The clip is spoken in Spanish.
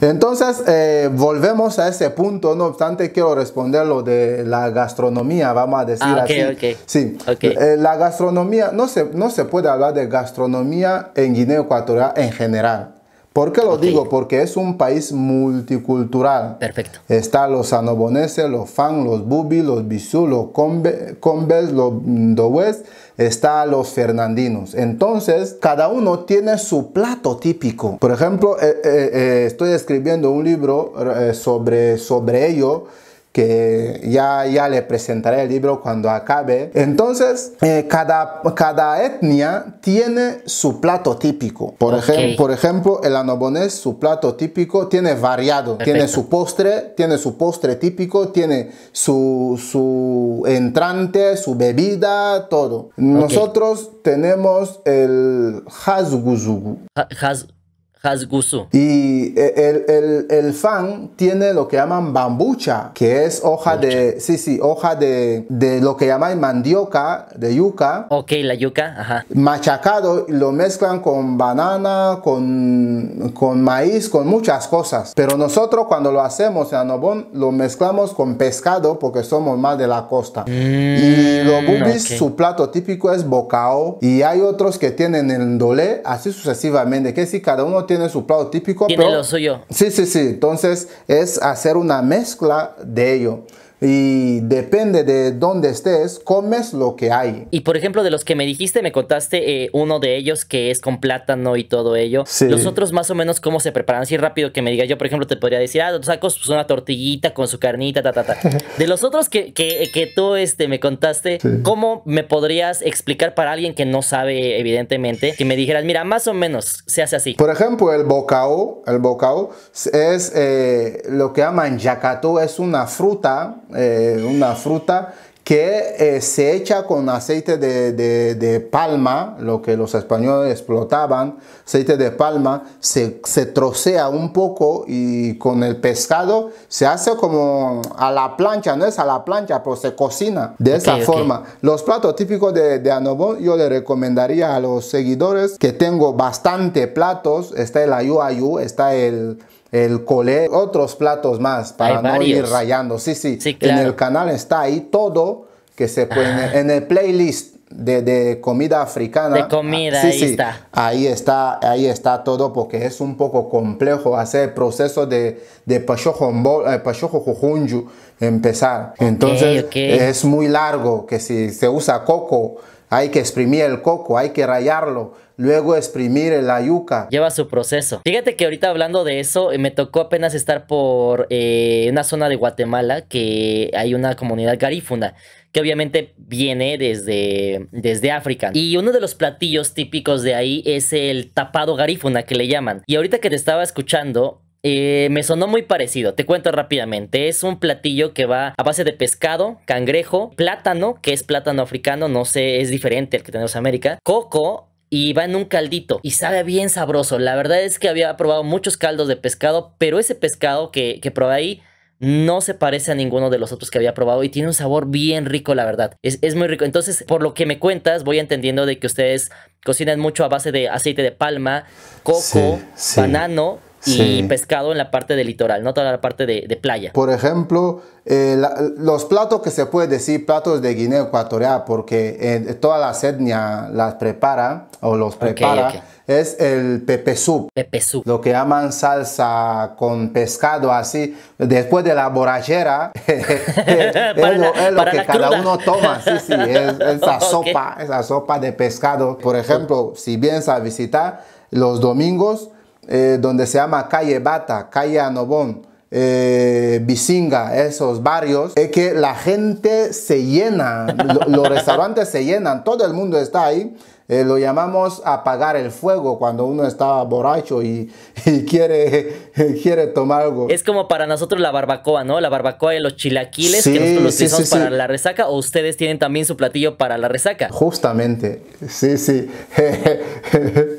Entonces, eh, volvemos a ese punto, no obstante, quiero responder lo de la gastronomía, vamos a decir ah, así. Sí, eh, la gastronomía, no se, no se puede hablar de gastronomía en Guinea Ecuatorial en general. ¿Por qué lo digo? Porque es un país multicultural. Perfecto. Está los anoboneses, los Fan, los Bubi, los Bisú, los Combes, los dowes, está los Fernandinos. Entonces, cada uno tiene su plato típico. Por ejemplo, eh, eh, eh, estoy escribiendo un libro sobre, sobre ello que ya, ya le presentaré el libro cuando acabe. Entonces, eh, cada, cada etnia tiene su plato típico. Por, ejemplo por ejemplo, el anobonés, su plato típico, tiene variado. Tiene su postre, tiene su postre típico, tiene su, entrante, su bebida, todo. Nosotros tenemos el hasguzugu. Hasgusu. Y eh, el, fan tiene lo que llaman bambucha, que es hoja de, sí, sí, hoja de, de, lo que llaman mandioca, de yuca. Ok, la yuca, ajá. Machacado, lo mezclan con banana, con, con maíz, con muchas cosas. Pero nosotros cuando lo hacemos en Anobón, lo mezclamos con pescado porque somos más de la costa. Mm, y los bubis, su plato típico es bocao. Y hay otros que tienen el dolé, así sucesivamente, que si cada uno tiene su plato típico. Tiene pero, lo suyo. Sí, sí, sí. Entonces es hacer una mezcla de ello y depende de dónde estés, comes lo que hay. Y por ejemplo, de los que me dijiste, me contaste eh, uno de ellos que es con plátano y todo ello. Los otros más o menos cómo se preparan, así rápido que me digas, yo por ejemplo te podría decir, ah, sacos pues, una tortillita con su carnita, ta, ta, ta. de los otros que, que, tú este, me contaste, ¿cómo me podrías explicar para alguien que no sabe, evidentemente, que me dijeras, mira, más o menos se hace así? Por ejemplo, el bocao, el bocao es eh, lo que llaman yacato, es una fruta eh, una fruta que eh, se echa con aceite de, palma, lo que los españoles explotaban, aceite de palma, se, trocea un poco y con el pescado se hace como a la plancha, no es a la plancha, pero se cocina de esa forma. Los platos típicos de, de Anobón, yo le recomendaría a los seguidores que tengo bastante platos, está el ayu ayu, está el el colé, otros platos más para no ir rayando. Sí, sí, en el canal está ahí todo que se puede, en el playlist de, comida africana. De comida, ahí está. Ahí está, ahí está todo porque es un poco complejo hacer el proceso de, de eh, empezar. Entonces es muy largo, que si se usa coco, hay que exprimir el coco, hay que rayarlo, luego exprimir la yuca. Lleva su proceso. Fíjate que ahorita hablando de eso, eh, me tocó apenas estar por eh, una zona de Guatemala que hay una comunidad garífuna que obviamente viene desde, desde África. Y uno de los platillos típicos de ahí es el tapado garífuna que le llaman. Y ahorita que te estaba escuchando, eh, me sonó muy parecido, te cuento rápidamente. Es un platillo que va a base de pescado, cangrejo, plátano, que es plátano africano, no sé, es diferente al que tenemos en América, coco, y va en un caldito y sabe bien sabroso. La verdad es que había probado muchos caldos de pescado, pero ese pescado que, que probé ahí no se parece a ninguno de los otros que había probado y tiene un sabor bien rico, la verdad. Es, muy rico. Entonces, por lo que me cuentas, voy entendiendo de que ustedes cocinan mucho a base de aceite de palma, coco, banano y pescado en la parte del litoral, no toda la parte de, de playa. Por ejemplo, eh, los platos que se puede decir platos de Guinea Ecuatorial, porque eh, todas las etnias las prepara o los prepara, es el pepe soup, Lo que llaman salsa con pescado así, después de la borrachera, es, lo, que cada uno toma, sí, sí, es, esa sopa, esa sopa de pescado. Por ejemplo, si vienes a visitar los domingos, eh, donde se llama calle Bata, calle Anobón, Bisinga, eh, esos barrios, es que la gente se llena, los restaurantes se llenan, todo el mundo está ahí. Eh, lo llamamos apagar el fuego cuando uno está borracho y, quiere, quiere tomar algo. Es como para nosotros la barbacoa, ¿no? La barbacoa de los chilaquiles que nosotros los utilizamos para la resaca o ustedes tienen también su platillo para la resaca. Justamente, sí, sí.